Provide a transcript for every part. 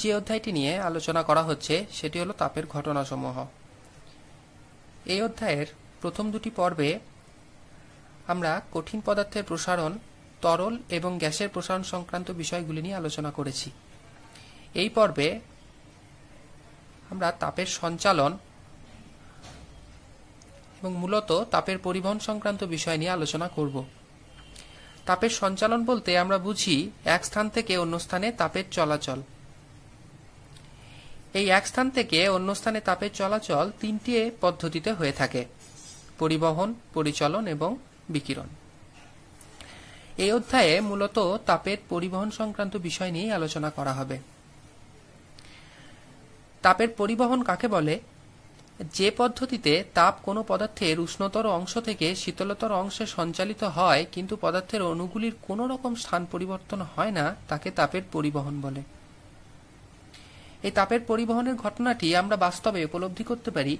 যে অধ্যায়টি নিয়ে আলোচনা করা হচ্ছে সেটি হলো তাপের ঘটনাসমূহ এই অধ্যায়ের প্রথম দুটি পর্বে আমরা কঠিন পদার্থের প্রসারণ তরল এবং গ্যাসের প্রসারণ সংক্রান্ত বিষয়গুলি নিয়ে আলোচনা করেছি এই পর্বে আমরা তাপের সঞ্চালন এবং মূলত তাপের পরিবহন সংক্রান্ত বিষয় নিয়ে আলোচনা করব তাপের সঞ্চালন বলতে আমরা বুঝি এক স্থান থেকে অন্য স্থানে তাপের চলাচল এই এক স্থান থেকে অন্য স্থানে তাপের চলাচল তিনটি পদ্ধতিতে হয়ে থাকে পরিবহন পরিচলন এবং বিকিরণ এই অধ্যায়ে মূলত তাপের পরিবহন সংক্রান্ত বিষয় নিয়ে আলোচনা করা হবে তাপের পরিবহন কাকে বলে যে পদ্ধতিতে তাপ কোনো পদার্থের উষ্ণতর অংশ থেকে শীতলতর অংশে সঞ্চালিত হয় কিন্তু পদার্থের অণুগুলির কোনো রকম স্থান পরিবর্তন হয় না তাকে তাপের পরিবহন বলে এই তাপের পরিবহনের ঘটনাটি আমরা বাস্তবে উপলব্ধি করতে পারি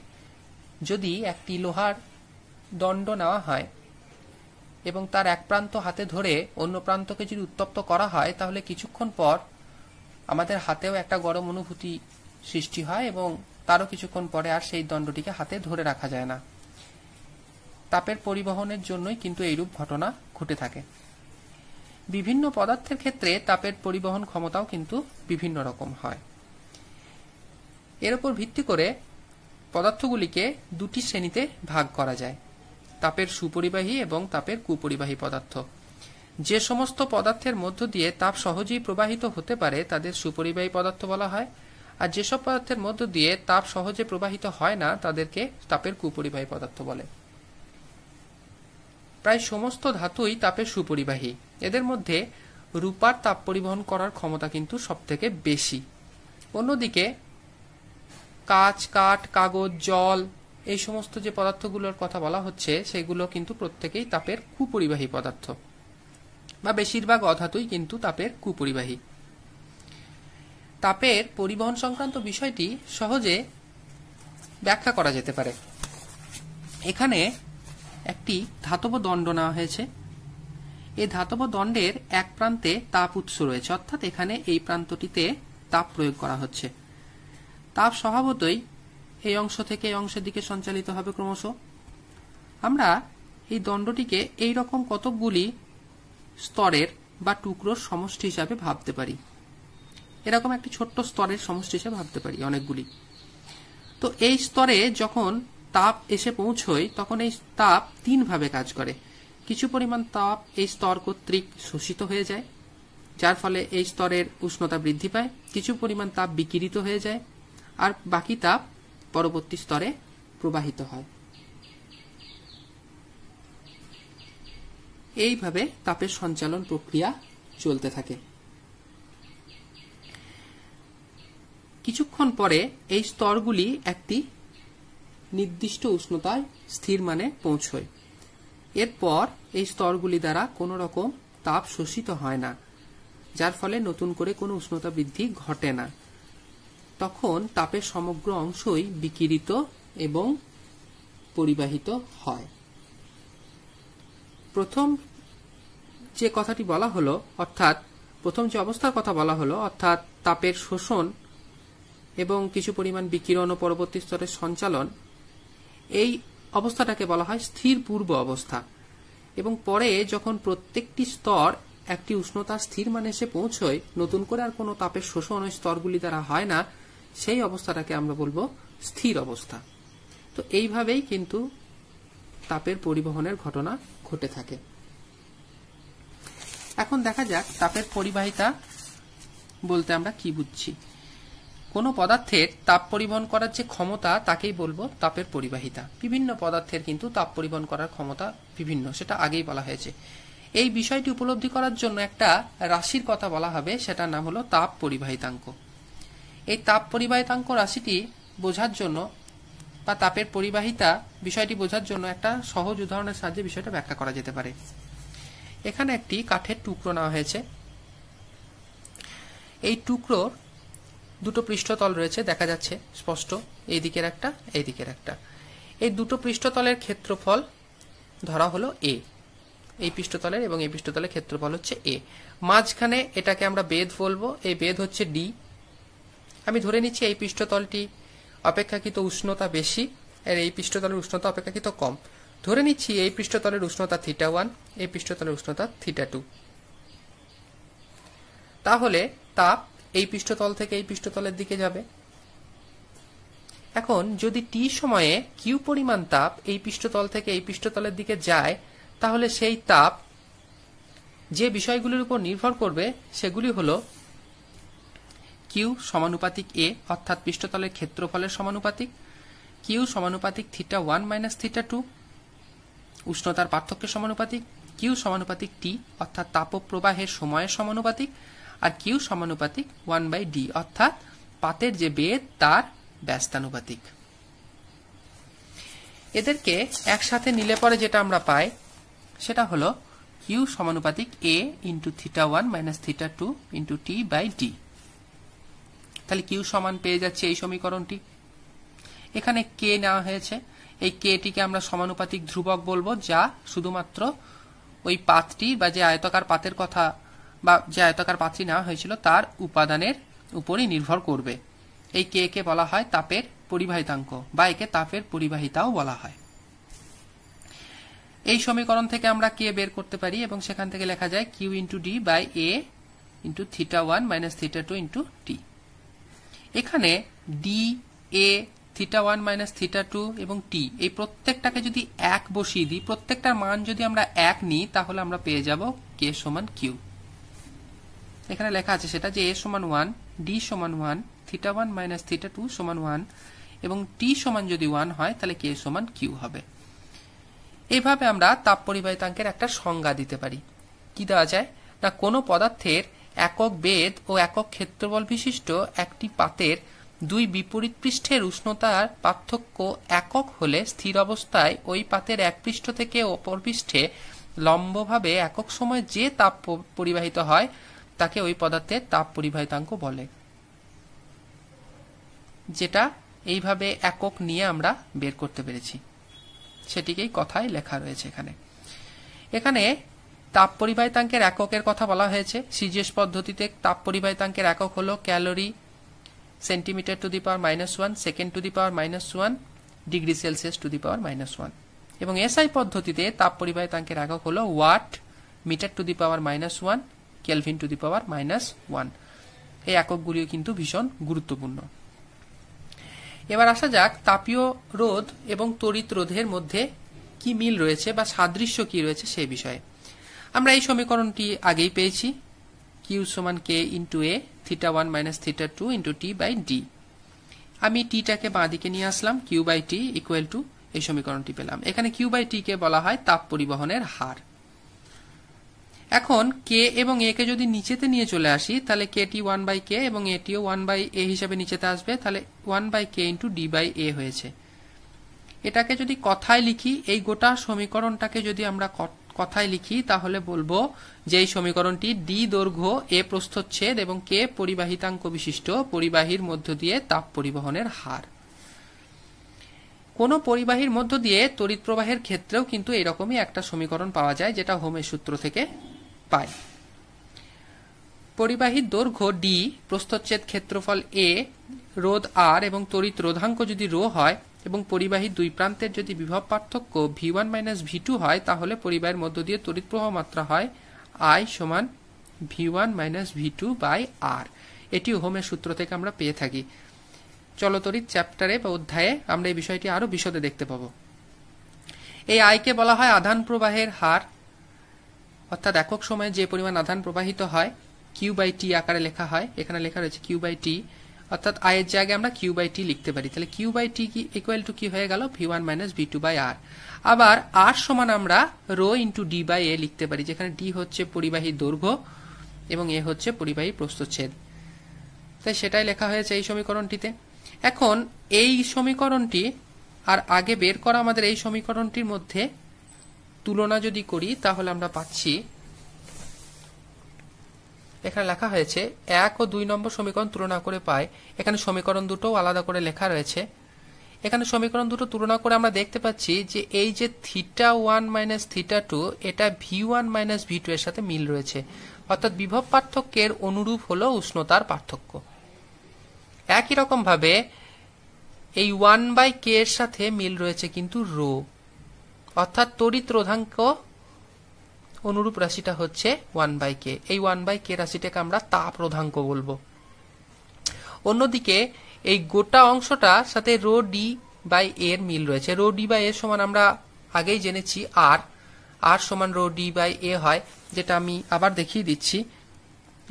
যদি একটি লোহার দণ্ড নেওয়া হয় এবং তার এক প্রান্ত হাতে ধরে অন্য প্রান্তকে যদি উত্তপ্ত করা হয় তাহলে কিছুক্ষণ পর আমাদের হাতেও একটা গরম অনুভূতি সৃষ্টি হয় এবং তারও কিছুক্ষণ পরে আর সেই দণ্ডটিকে হাতে ধরে রাখা যায় না তাপের পরিবহনের জন্যই কিন্তু এইরূপ ঘটনা ঘটে থাকে বিভিন্ন পদার্থের ক্ষেত্রে তাপের পরিবহন ক্ষমতাও কিন্তু বিভিন্ন রকম হয় এর উপর ভিত্তি করে পদার্থগুলিকে দুটি শ্রেণীতে ভাগ করা যায় তাপের সুপরিবাহী এবং তাপের কুপরিবাহী পদার্থ যে সমস্ত পদার্থের মধ্য দিয়ে তাপ সহজেই প্রবাহিত হতে পারে তাদের সুপরিবাহী পদার্থ বলা হয় আর যেসব পদার্থের মধ্য দিয়ে তাপ সহজে প্রবাহিত হয় না তাদেরকে তাপের কুপরিবাহী পদার্থ বলে প্রায় সমস্ত ধাতুই তাপের সুপরিবাহী এদের মধ্যে রূপার তাপ পরিবহন করার ক্ষমতা কিন্তু সবথেকে বেশি অন্যদিকে কাঁচ কাঠ কাগজ জল এই সমস্ত যে পদার্থগুলোর কথা বলা হচ্ছে সেগুলো কিন্তু প্রত্যেকেই তাপের কুপরিবাহী পদার্থ বা বেশিরভাগ অধাতুই কিন্তু তাপের কুপরিবাহী তাপের পরিবহন সংক্রান্ত বিষয়টি সহজে ব্যাখ্যা করা যেতে পারে এখানে একটি ধাতব দণ্ড নেওয়া হয়েছে এই ধাতব দণ্ডের এক প্রান্তে তাপ উৎস রয়েছে অর্থাৎ এখানে এই প্রান্তটিতে তাপ প্রয়োগ করা হচ্ছে তাপ স্বভাবতই এই অংশ থেকে এই অংশের দিকে সঞ্চালিত হবে ক্রমশ আমরা এই দণ্ডটিকে এই রকম কতকগুলি স্তরের বা টুকরোর সমষ্টি হিসাবে ভাবতে পারি এরকম একটি ছোট্ট স্তরের সমষ্টি হিসাবে ভাবতে পারি অনেকগুলি তো এই স্তরে যখন তাপ এসে পৌঁছয় তখন এই তাপ তিনভাবে কাজ করে কিছু পরিমাণ তাপ এই স্তর কর্তৃক শোষিত হয়ে যায় যার ফলে এই স্তরের উষ্ণতা বৃদ্ধি পায় কিছু পরিমাণ তাপ বিকিরিত হয়ে যায় আর বাকি তাপ পরবর্তী স্তরে প্রবাহিত হয় এইভাবে তাপের সঞ্চালন প্রক্রিয়া চলতে থাকে কিছুক্ষণ পরে এই স্তরগুলি একটি নির্দিষ্ট উষ্ণতায় স্থির মানে পৌঁছয় এরপর এই স্তরগুলি দ্বারা কোন রকম তাপ শোষিত হয় না যার ফলে নতুন করে কোনো উষ্ণতা বৃদ্ধি ঘটে না তখন তাপের সমগ্র অংশই বিকিরিত এবং পরিবাহিত হয় প্রথম যে কথাটি বলা হলো অর্থাৎ প্রথম যে অবস্থার কথা বলা হলো অর্থাৎ তাপের শোষণ এবং কিছু পরিমাণ বিকিরণ ও পরবর্তী স্তরের সঞ্চালন এই অবস্থাটাকে বলা হয় স্থির পূর্ব অবস্থা এবং পরে যখন প্রত্যেকটি স্তর একটি উষ্ণতা স্থির মানে এসে পৌঁছয় নতুন করে আর কোনো তাপের শোষণ ওই স্তরগুলি দ্বারা হয় না সেই অবস্থাটাকে আমরা বলবো স্থির অবস্থা তো এইভাবেই কিন্তু তাপের পরিবহনের ঘটনা ঘটে থাকে এখন দেখা যাক তাপের পরিবাহিতা বলতে আমরা কি বুঝছি কোনো পদার্থের তাপ পরিবহন করার যে ক্ষমতা তাকেই বলবো তাপের পরিবাহিতা বিভিন্ন পদার্থের কিন্তু তাপ পরিবহন করার ক্ষমতা বিভিন্ন সেটা আগেই বলা হয়েছে এই বিষয়টি উপলব্ধি করার জন্য একটা রাশির কথা বলা হবে সেটার নাম হলো তাপ পরিবাহিতাঙ্ক এই তাপ পরিবাহিতাঙ্ক রাশিটি বোঝার জন্য বা তাপের পরিবাহিতা বিষয়টি বোঝার জন্য একটা সহজ উদাহরণের সাহায্যে বিষয়টা ব্যাখ্যা করা যেতে পারে এখানে একটি কাঠের টুকরো নেওয়া হয়েছে এই টুকরোর দুটো পৃষ্ঠতল রয়েছে দেখা যাচ্ছে স্পষ্ট এই দিকের একটা এই দিকের একটা এই দুটো পৃষ্ঠতলের ক্ষেত্রফল ধরা হলো এ এই পৃষ্ঠতলের এবং এই পৃষ্ঠতলের ক্ষেত্রফল হচ্ছে এ মাঝখানে এটাকে আমরা বেদ বলবো এই বেদ হচ্ছে ডি আমি ধরে নিচ্ছি এই পৃষ্ঠতলটি অপেক্ষাকৃত উষ্ণতা বেশি আর এই পৃষ্ঠতলের উষ্ণতা অপেক্ষাকৃত কম ধরে নিচ্ছি এই পৃষ্ঠতলের উষ্ণতা থিটা ওয়ান এই পৃষ্ঠতলের উষ্ণতা থিটা টু তাহলে তাপ এই পৃষ্ঠতল থেকে এই পৃষ্ঠতলের দিকে যাবে এখন যদি টি সময়ে কিউ পরিমাণ তাপ এই পৃষ্ঠতল থেকে এই পৃষ্ঠতলের দিকে যায় তাহলে সেই তাপ যে বিষয়গুলির উপর নির্ভর করবে সেগুলি হলো কিউ সমানুপাতিক এ অর্থাৎ পৃষ্ঠতলের ক্ষেত্রফলের সমানুপাতিক কিউ সমানুপাতিক theta one minus theta two উষ্ণতার পার্থক্যের সমানুপাতিক কিউ সমানুপাতিক টি অর্থাৎ তাপ প্রবাহের সময়ের সমানুপাতিক আর কিউ সমানুপাতিক ওয়ান বাই ডি অর্থাৎ পাতের যে বেদ তার ব্যস্তানুপাতিক এদেরকে একসাথে নিলে পরে যেটা আমরা পাই সেটা হলো কিউ সমানুপাতিক A into theta one minus theta two into T by D তাহলে কিউ সমান পেয়ে যাচ্ছে এই সমীকরণটি এখানে কে নেওয়া হয়েছে এই কে টিকে আমরা সমানুপাতিক ধ্রুবক বলবো যা শুধুমাত্র ওই পাতটি বা যে আয়তাকার পাতের কথা বা যে আয়তাকার পাত্রী নেওয়া হয়েছিল তার উপাদানের উপরই নির্ভর করবে এই কে কে বলা হয় তাপের পরিবাহিতাঙ্ক বা একে তাপের পরিবাহিতাও বলা হয় এই সমীকরণ থেকে আমরা কে বের করতে পারি এবং সেখান থেকে লেখা যায় Q into D by A into theta one minus theta two into T এখানে D A theta one minus theta two এবং টি এই প্রত্যেকটাকে যদি এক বসিয়ে দিই প্রত্যেকটার মান যদি আমরা এক নিই তাহলে আমরা পেয়ে যাব কে সমান কিউ এখানে লেখা আছে সেটা যে এ সমান ওয়ান ডি সমান one theta one minus theta two সমান ওয়ান এবং টি সমান যদি ওয়ান হয় তাহলে কে সমান কিউ হবে এভাবে আমরা তাপ পরিবাহিতাঙ্কের একটা সংজ্ঞা দিতে পারি কি দেওয়া যায় না কোনো পদার্থের একক বেদ ও একক ক্ষেত্রবল বিশিষ্ট একটি পাতের দুই বিপরীত পৃষ্ঠের উষ্ণতার পার্থক্য একক হলে স্থির অবস্থায় ওই পাতের এক পৃষ্ঠ থেকে অপর পৃষ্ঠে লম্বভাবে একক সময় যে তাপ পরিবাহিত হয় তাকে ওই পদার্থের তাপ পরিবাহিতাঙ্ক বলে যেটা এইভাবে একক নিয়ে আমরা বের করতে পেরেছি সেটিকেই কথায় লেখা রয়েছে এখানে এখানে তাপ পরিবাহিতাঙ্কের এককের কথা বলা হয়েছে সিজিএস পদ্ধতিতে তাপ পরিবাহিতাঙ্কের একক হল calorie centimetre to the power minus one second to the power minus one degree Celsius to the power minus one এবং এসআই পদ্ধতিতে তাপ পরিবাহিতাঙ্কের একক হল watt metre to the power minus one kelvin to the power minus one এই এককগুলিও কিন্তু ভীষণ গুরুত্বপূর্ণ এবার আসা যাক তাপীয় রোধ এবং তড়িৎ রোধের মধ্যে কি মিল রয়েছে বা সাদৃশ্য কি রয়েছে সেই বিষয়ে আমরা এই সমীকরণটি আগেই পেয়েছি কিউ সমান K into A theta one minus theta two into T by D আমি টিটাকে বাঁ দিকে নিয়ে আসলাম Q by T equal to এই সমীকরণটি পেলাম এখানে কিউ বাই টি কে বলা হয় তাপ পরিবহনের হার এখন কে এবং এ কে যদি নিচেতে নিয়ে চলে আসি তাহলে কে টি ওয়ান বাই কে এবং এটিও ওয়ান বাই এ হিসাবে নিচেতে আসবে তাহলে one by K into D by A হয়েছে এটাকে যদি কথায় লিখি এই গোটা সমীকরণটাকে যদি আমরা কথায় লিখি তাহলে বলবো যে এই সমীকরণটি ডি দৈর্ঘ্য এ প্রস্থচ্ছেদ এবং কে পরিবাহিতাঙ্ক বিশিষ্ট পরিবাহীর মধ্য দিয়ে তাপ পরিবহনের হার কোনো পরিবাহীর মধ্য দিয়ে তড়িৎ প্রবাহের ক্ষেত্রেও কিন্তু এরকমই একটা সমীকরণ পাওয়া যায় যেটা হোমের সূত্র থেকে পাই পরিবাহীর দৈর্ঘ্য ডি প্রস্থচ্ছেদ ক্ষেত্রফল এ রোধ আর এবং তড়িৎ রোধাঙ্ক যদি রো হয় এবং পরিবাহী দুই প্রান্তের যদি বিভব পার্থক্য V one minus V two হয় তাহলে পরিবাহের মধ্য দিয়ে তড়িৎ প্রবাহ মাত্রা হয় আই সমান V one minus V two by R এটি ওহমের সূত্র থেকে আমরা পেয়ে থাকি চলতরিৎ চ্যাপ্টারে বা অধ্যায়ে আমরা এই বিষয়টি আরও বিশদে দেখতে পাব এই আয়কে বলা হয় আধান প্রবাহের হার অর্থাৎ একক সময়ে যে পরিমাণ আধান প্রবাহিত হয় কিউ বাই টি আকারে লেখা হয় এখানে লেখা রয়েছে কিউ বাই টি অর্থাৎ আই এর জায়গায় আমরা কিউ বাই টি লিখতে পারি তাহলে কিউ বাই টি কি ইকুয়াল টু কি হয়ে গেল V one minus V two by R আবার আর সমান আমরা rho into D by A লিখতে পারি যেখানে ডি হচ্ছে পরিবাহী দৈর্ঘ্য এবং এ হচ্ছে পরিবাহী প্রস্থচ্ছেদ তাই সেটাই লেখা হয়েছে এই সমীকরণটিতে এখন এই সমীকরণটি আর আগে বের করা আমাদের এই সমীকরণটির মধ্যে তুলনা যদি করি তাহলে আমরা পাচ্ছি এখানে লেখা হয়েছে এক ও দুই নম্বর সমীকরণ তুলনা করে পায় এখানে সমীকরণ দুটো আলাদা করে লেখা রয়েছে এখানে সমীকরণ দুটো তুলনা করে আমরা দেখতে পাচ্ছি যে এই যে theta one minus theta two এটা V one minus V two এর সাথে মিল রয়েছে অর্থাৎ বিভব পার্থক্যের অনুরূপ হলো উষ্ণতার পার্থক্য একই রকমভাবে এই ওয়ান বাই কে এর সাথে মিল রয়েছে কিন্তু রো অর্থাৎ তড়িৎ রোধাঙ্ক অনুরূপ রাশিটা হচ্ছে ওয়ান বাই কে এই ওয়ান বাই কে রাশিটাকে আমরা তাপ রোধাঙ্ক বলবো অন্যদিকে এই গোটা অংশটা সাথে রো ডি বাই এর মিল রয়েছে রো ডি বাই এর সমান আমরা আগেই জেনেছি আর আর সমান রো ডি বাই এ হয় যেটা আমি আবার দেখিয়ে দিচ্ছি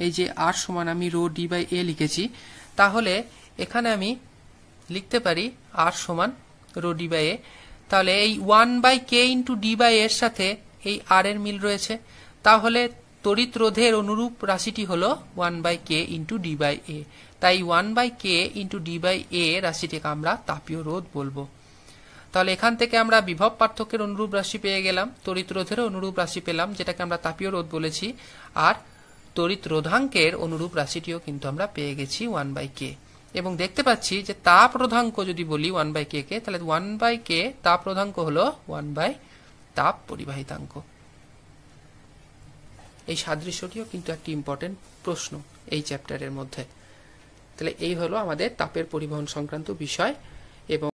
এই যে আর সমান আমি রো ডি বাই এ লিখেছি তাহলে এখানে আমি লিখতে পারি আর সমান রো ডি বাই এ তাহলে এই one by K into D by এর সাথে এই আর এর মিল রয়েছে তাহলে তড়িৎ রোধের অনুরূপ রাশিটি হলো one by K into D by A তাই one by K into D by A রাশিটিকে আমরা তাপীয় রোধ বলবো তাহলে এখান থেকে আমরা বিভব পার্থক্যের অনুরূপ রাশি পেয়ে গেলাম তড়িৎ রোধের অনুরূপ রাশি পেলাম যেটাকে আমরা তাপীয় রোধ বলেছি আর তড়িৎ রোধাঙ্কের অনুরূপ রাশিটিও কিন্তু আমরা পেয়ে গেছি ওয়ান বাই কে এবং দেখতে পাচ্ছি যে তাপ রোধাঙ্ক যদি বলি ওয়ান বাই কে কে তাহলে ওয়ান বাই কে তাপ রোধাঙ্ক হলো ওয়ান বাই তাপ পরিবাহিতাঙ্ক এই সাদৃশ্যটিও কিন্তু একটি ইম্পর্টেন্ট প্রশ্ন এই চ্যাপ্টারের মধ্যে তাহলে এই হলো আমাদের তাপের পরিবহন সংক্রান্ত বিষয় এবং